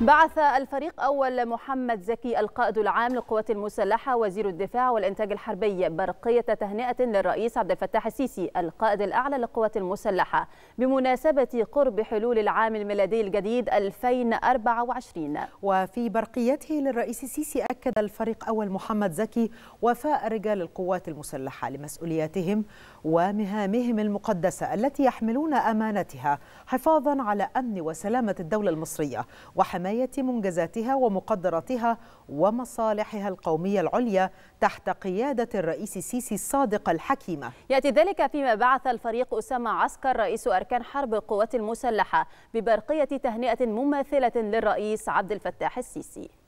بعث الفريق أول محمد زكي القائد العام للقوات المسلحة وزير الدفاع والإنتاج الحربي برقية تهنئة للرئيس عبد الفتاح السيسي القائد الأعلى للقوات المسلحة بمناسبة قرب حلول العام الميلادي الجديد 2024 وفي برقيته للرئيس السيسي أكد الفريق أول محمد زكي وفاء رجال القوات المسلحة لمسؤولياتهم ومهامهم المقدسة التي يحملون أمانتها حفاظا على أمن وسلامة الدولة المصرية وحماية حماية منجزاتها ومقدراتها ومصالحها القومية العليا تحت قيادة الرئيس السيسي الصادقة الحكيمة يأتي ذلك فيما بعث الفريق أسامة عسكر رئيس أركان حرب القوات المسلحة ببرقية تهنئة مماثلة للرئيس عبد الفتاح السيسي